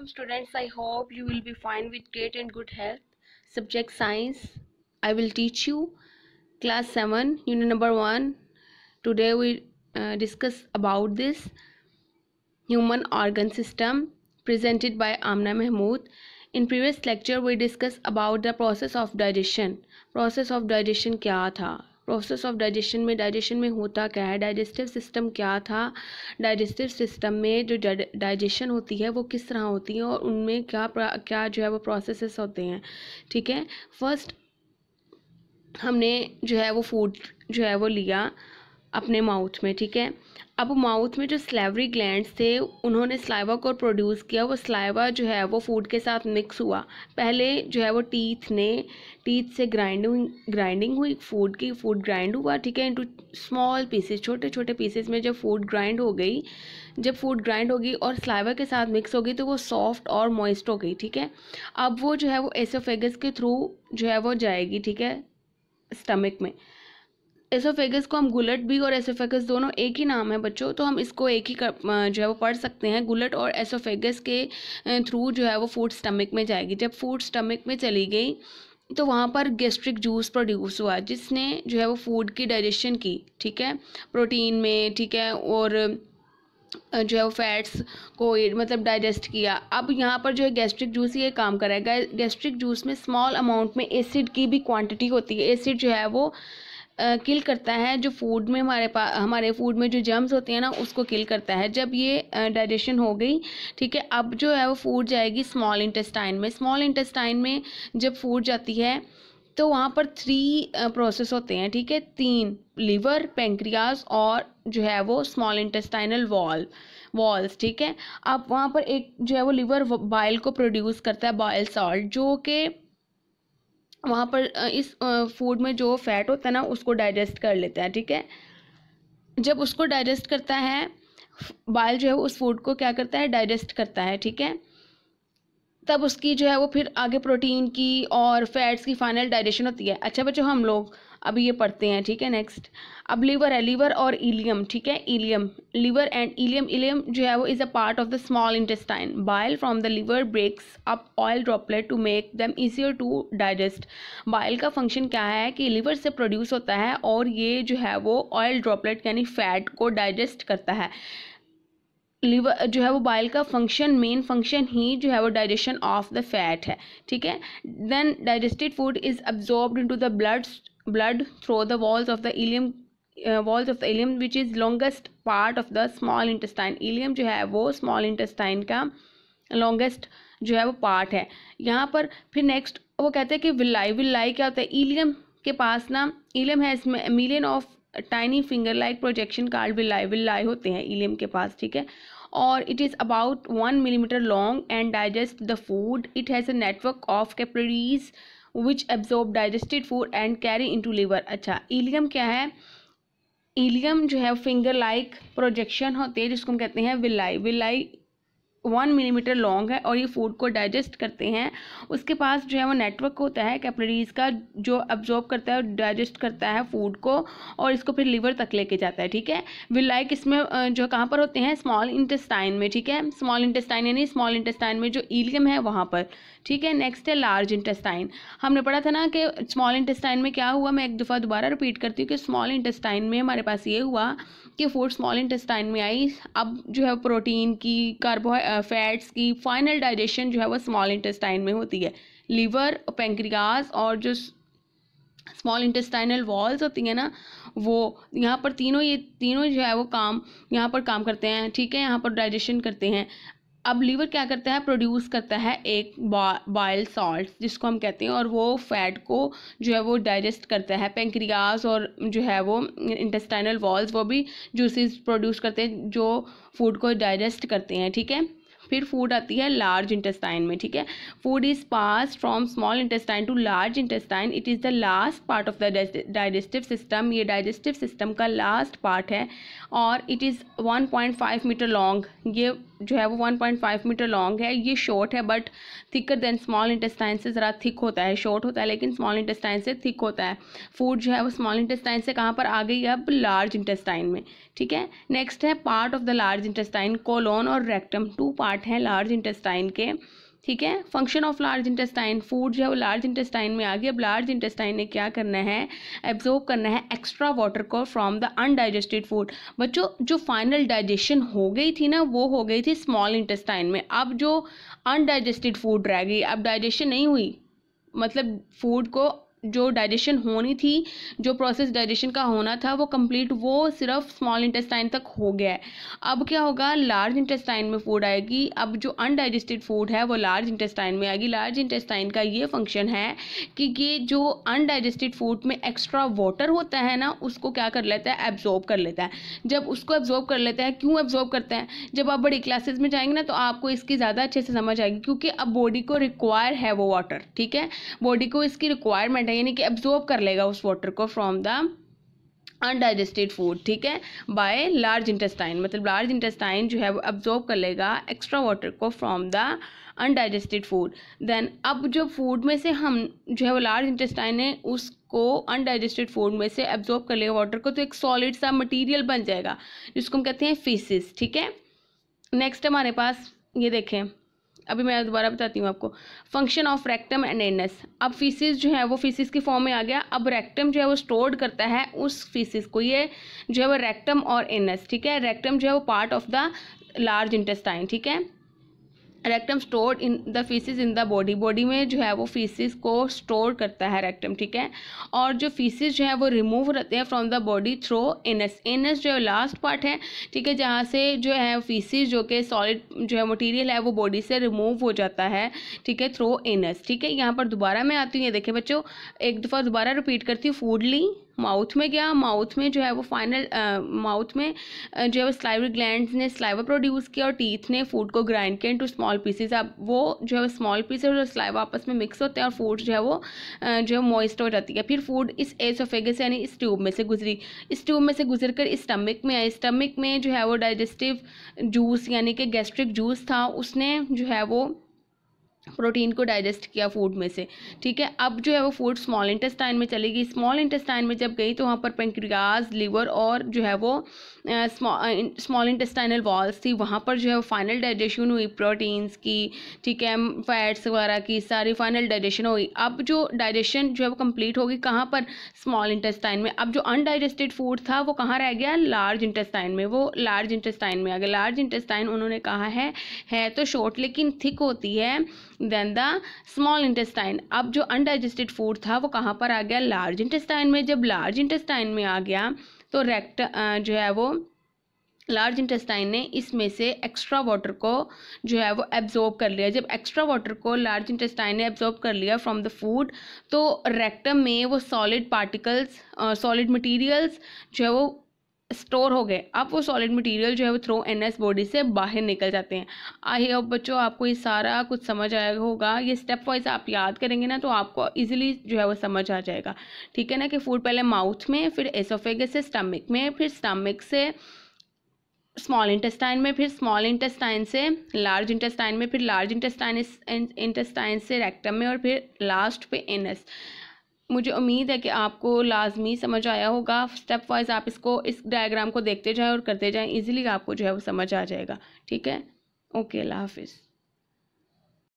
welcome students I hope you will be fine with great and good health subject science I will teach you class seven unit number one today we discuss about this human organ system presented by Amna Mahmood in previous lecture we discuss about the process of digestion process of digestion क्या था process of digestion में digestion में होता क्या है digestive system क्या था digestive system में जो डाइजेशन होती है वो किस तरह होती है और उनमें क्या क्या जो है वो प्रोसेसेस होते हैं ठीक है फर्स्ट हमने जो है वो फूड जो है वो लिया अपने माउथ में ठीक है अब माउथ में जो स्लेवरी ग्लैंड्स थे उन्होंने स्लाइवा को प्रोड्यूस किया वो स्लाइवा जो है वो फूड के साथ मिक्स हुआ पहले जो है वो टीथ ने टीथ से ग्राइंडिंग ग्राइंडिंग हुई फूड की फूड ग्राइंड हुआ ठीक है इंटू स्मॉल पीसेस छोटे छोटे पीसेस में जब फूड ग्राइंड हो गई जब फूड ग्राइंड होगी और स्लाइवा के साथ मिक्स हो गई तो वो सॉफ्ट और मॉइस्ट हो गई ठीक है अब वो जो है वो एसोफेगस के थ्रू जो है वो जाएगी ठीक है स्टमक में एसोफेगस को हम गुलट भी और एसोफेगस दोनों एक ही नाम है बच्चों तो हम इसको एक ही कर, जो है वो पढ़ सकते हैं गुलट और एसोफेगस के थ्रू जो है वो फूड स्टमक में जाएगी जब फूड स्टमक में चली गई तो वहाँ पर गैस्ट्रिक जूस प्रोड्यूस हुआ जिसने जो है वो फूड की डाइजेशन की ठीक है प्रोटीन में ठीक है और जो है वो फैट्स को मतलब डाइजेस्ट किया अब यहाँ पर जो है गैस्ट्रिक जूस ये काम है गैस्ट्रिक जूस में स्मॉल अमाउंट में एसिड की भी क्वांटिटी होती है एसिड जो है वो किल करता है जो फूड में हमारे पास हमारे फूड में जो जर्म्स होते हैं ना उसको किल करता है जब ये डाइजेशन हो गई ठीक है अब जो है वो फूड जाएगी स्मॉल इंटेस्टाइन में स्मॉल इंटेस्टाइन में जब फूड जाती है तो वहाँ पर थ्री प्रोसेस होते हैं ठीक है तीन लीवर पेंक्रियाज और जो है वो स्मॉल इंटेस्टाइनल वॉल वॉल्स ठीक है अब वहाँ पर एक जो है वो लीवर बाइल को प्रोड्यूस करता है बाइल सॉल्ट जो कि वहाँ पर इस फूड में जो फैट होता है ना उसको डाइजेस्ट कर लेता है ठीक है जब उसको डाइजेस्ट करता है बाल जो है उस फूड को क्या करता है डाइजेस्ट करता है ठीक है तब उसकी जो है वो फिर आगे प्रोटीन की और फैट्स की फाइनल डाइजेशन होती है अच्छा बच्चों हम लोग अब ये पढ़ते हैं ठीक है नेक्स्ट अब लीवर है लीवर और इलियम ठीक है ileum liver and ileum ileum जो है वो is a part of the small intestine bile from the liver breaks up oil droplet to make them easier to digest bile का function क्या है कि लीवर से प्रोड्यूस होता है और ये जो है वो ऑयल ड्रॉपलेट यानी फैट को डाइजेस्ट करता है लीवर जो है वो बाइल का फंक्शन मेन फंक्शन ही जो है वो डाइजेशन ऑफ द फैट है ठीक है then digested food is absorbed into the blood blood through the walls of the ileum walls of the the which is longest part of the small small intestine जो है वो small intestine का longest जो है वो part है यहाँ पर फिर नेक्स्ट वो कहते हैं कि विलाई विलाई क्या होता है इलियम के पास ना इलियम है इसमें million of tiny finger like projection called villi villi होते हैं इलियम के पास ठीक है और it is about one millimetre long and digest the food it has a network of capillaries which absorb digested food and carry into liver अच्छा ileum क्या है ईलियम जो है फिंगर लाइक प्रोजेक्शन होते हैं जिसको हम कहते हैं villi villi one millimetre long है और ये फूड को डाइजेस्ट करते हैं उसके पास जो है वो नेटवर्क होता है कैपलरीज का जो अब्जॉर्ब करता है डाइजेस्ट करता है फूड को और इसको फिर लीवर तक लेके जाता है ठीक है लाइक इसमें जो कहाँ पर होते हैं स्मॉल इंटेस्टाइन में ठीक है स्मॉल इंटेस्टाइन यानी स्मॉल इंटेस्टाइन में जो ईलियम है वहाँ पर ठीक है नेक्स्ट है लार्ज इंटेस्टाइन हमने पढ़ा था ना कि स्मॉल इंटेस्टाइन में क्या हुआ मैं एक दफ़ा दोबारा रिपीट करती हूँ कि स्मॉल इंटेस्टाइन में हमारे पास ये हुआ कि फूड स्मॉल इंटेस्टाइन में आई अब जो है प्रोटीन की कार्बो फैट्स की फाइनल डाइजेशन जो है वो स्मॉल इंटेस्टाइन में होती है लीवर पेंक्रियाज और जो स्मॉल इंटेस्टाइनल वॉल्स होती हैं ना वो यहाँ पर तीनों ये तीनों जो है वो काम यहाँ पर काम करते हैं ठीक है यहाँ पर डाइजेशन करते हैं अब लीवर क्या करता है प्रोड्यूस करता है एक बॉयल सॉल्ट जिसको हम कहते हैं और वो फैट को जो है वो डाइजेस्ट करता है पेंक्रियाज और जो है वो इंटेस्टाइनल वॉल्स वो भी जूसेस प्रोड्यूस करते हैं जो फूड को डाइजेस्ट करते हैं ठीक है फिर फूड आती है लार्ज इंटेस्टाइन में ठीक है food is pass from small intestine to large intestine it is the last part of the digestive system ये डाइजेस्टिव सिस्टम का लास्ट पार्ट है और इट इज़ 1.5 मीटर लॉन्ग ये जो है वो 1.5 मीटर लॉन्ग है ये शॉर्ट है but thicker than small intestine से ज़रा थिक होता है शॉर्ट होता है लेकिन स्मॉल इंटेस्टाइन से थिक होता है फूड जो है वो स्मॉल इंटेस्टाइन से कहाँ पर आ गई अब लार्ज इंटेस्टाइन में ठीक है नेक्स्ट है part of the large intestine colon और रेक्टम टू पार्ट हैं लार्ज इंटेस्टाइन के ठीक है function of large intestine food जो है वो लार्ज इंटेस्टाइन में आ गया अब लार्ज इंटेस्टाइन ने क्या करना है एब्जॉर्व करना है एक्स्ट्रा वाटर को फ्रॉम द अनडाइजेस्टेड फूड बच्चों जो फाइनल डाइजेशन हो गई थी ना वो हो गई थी स्मॉल इंटेस्टाइन में अब जो अनडाइजेस्टेड फूड रह गई अब डाइजेशन नहीं हुई मतलब फूड को जो डाइजेशन होनी थी जो प्रोसेस डाइजेशन का होना था वो कंप्लीट वो सिर्फ स्मॉल इंटेस्टाइन तक हो गया है अब क्या होगा लार्ज इंटेस्टाइन में फूड आएगी अब जो अनडाइजेस्टेड फूड है वो लार्ज इंटेस्टाइन में आएगी लार्ज इंटेस्टाइन का ये फंक्शन है कि ये जो अनडाइजेस्टेड फूड में एक्स्ट्रा वाटर होता है ना उसको क्या कर लेता है एब्जॉर्ब कर लेता है जब उसको एब्जॉर्ब कर लेता है क्यों एब्जॉर्ब करते हैं जब आप बड़ी क्लासेज में जाएंगे ना तो आपको इसकी ज़्यादा अच्छे से समझ आएगी क्योंकि अब बॉडी को रिक्वायर है वो वाटर ठीक है बॉडी को इसकी रिक्वायरमेंट है यानी कि एब्जॉर्ब कर लेगा उस वाटर को फ्रॉम द अनडाइजेस्टेड फूड ठीक है बाय लार्ज इंटेस्टाइन मतलब लार्ज इंटेस्टाइन जो है वो एब्जॉर्ब कर लेगा एक्स्ट्रा वाटर को from the undigested food then अब जो फूड में से हम जो है वो लार्ज इंटेस्टाइन है उसको अनडाइजेस्टेड फूड में से एब्जॉर्ब कर लेगा वाटर को तो एक सॉलिड सा मटीरियल बन जाएगा जिसको हम कहते हैं फीसिस ठीक है नेक्स्ट हमारे पास ये देखें अभी मैं दोबारा बताती हूँ आपको function of rectum and anus अब फीसिस जो है वो फीसिस के फॉर्म में आ गया अब रेक्टम जो है वो स्टोर्ड करता है उस फीसिस को ये जो है वो रेक्टम और एनस ठीक है रेक्टम जो है वो part of the large intestine ठीक है rectum store in the faeces in the body body में जो है वो फीसिस को स्टोर करता है रेक्टम ठीक है और जो फीसिस जो है वो रिमूव रहते हैं from the body through anus anus जो है लास्ट पार्ट है ठीक है जहाँ से जो है फीसिस जो कि सॉलिड जो है मटीरियल है वो बॉडी से रिमूव हो जाता है ठीक है थ्रो एनस ठीक है यहाँ पर दोबारा मैं आती हूँ ये देखें बच्चों एक दफ़ा दोबारा रिपीट करती हूँ फूडली माउथ में गया माउथ में जो है वो फाइनल माउथ में जो है वो स्लाइवरी ग्लैंड ने स्लाइवा प्रोड्यूस किया और टीथ ने फूड को ग्राइंड किया इंटू स्मॉल पीसेज अब वो जो है वो स्मॉल पीसेज और स्लाइवा आपस में मिक्स होते हैं और फूड जो है वो जो है मॉइस्ट हो जाती है फिर फूड इस एसोफेगस यानी इस ट्यूब में से गुजरी इस ट्यूब में से गुजर कर स्टमिक में आई स्टमिक में जो है वो डाइजेस्टिव जूस यानी कि गैस्ट्रिक जूस था उसने जो है वो प्रोटीन को डाइजेस्ट किया फूड में से ठीक है अब जो है वो फूड स्मॉल इंटेस्टाइन में चली गई स्मॉल इंटेस्टाइन में जब गई तो वहाँ पर पेंक्रियाज लीवर और जो है वो स्मॉल इंटेस्टाइनल वॉल्स थी वहाँ पर जो है फाइनल डाइजेशन हुई प्रोटीन्स की ठीक है फैट्स वगैरह की सारी फाइनल डाइजेशन हुई अब जो डाइजेशन जो है वो कम्प्लीट होगी कहाँ पर स्मॉल इंटेस्टाइन में अब जो अनडाइजेस्टेड फूड था वो कहाँ रह गया लार्ज इंटेस्टाइन में वो लार्ज इंटेस्टाइन में आ गया लार्ज इंटेस्टाइन उन्होंने कहा है है तो शॉर्ट लेकिन थिक होती है देन द स्मॉल इंटेस्टाइन अब जो अनडाइजेस्टेड फूड था वो कहाँ पर आ गया लार्ज इंटेस्टाइन में जब लार्ज इंटेस्टाइन में आ गया तो रेक्ट जो है वो लार्ज इंटेस्टाइन ने इसमें से एक्स्ट्रा वाटर को जो है वो एब्जॉर्ब कर लिया जब एक्स्ट्रा वाटर को लार्ज इंटेस्टाइन ने एब्जॉर्ब कर लिया फ्रॉम द फूड तो रेक्टम में वो सॉलिड पार्टिकल्स सॉलिड मटेरियल्स जो है वो स्टोर हो गए अब वो सॉलिड मटेरियल जो है वो थ्रो एन एस बॉडी से बाहर निकल जाते हैं आई होप बच्चों आपको ये सारा कुछ समझ आया होगा ये स्टेप वाइज आप याद करेंगे ना तो आपको इजीली जो है वो समझ आ जाएगा ठीक है ना कि फूड पहले माउथ में फिर एसोफेगस से स्टमिक में फिर स्टमिक से स्मॉल इंटेस्टाइन में फिर स्मॉल इंटेस्टाइन से लार्ज इंटेस्टाइन में फिर लार्ज इंटेस्टाइन इंटेस्टाइन से रेक्टम में और फिर लास्ट पे एनएस मुझे उम्मीद है कि आपको लाजमी समझ आया होगा स्टेप वाइज आप इसको इस डायग्राम को देखते जाएं और करते जाएं ईज़िली आपको जो है वो समझ आ जाएगा ठीक है ओके अल्लाह हाफिज़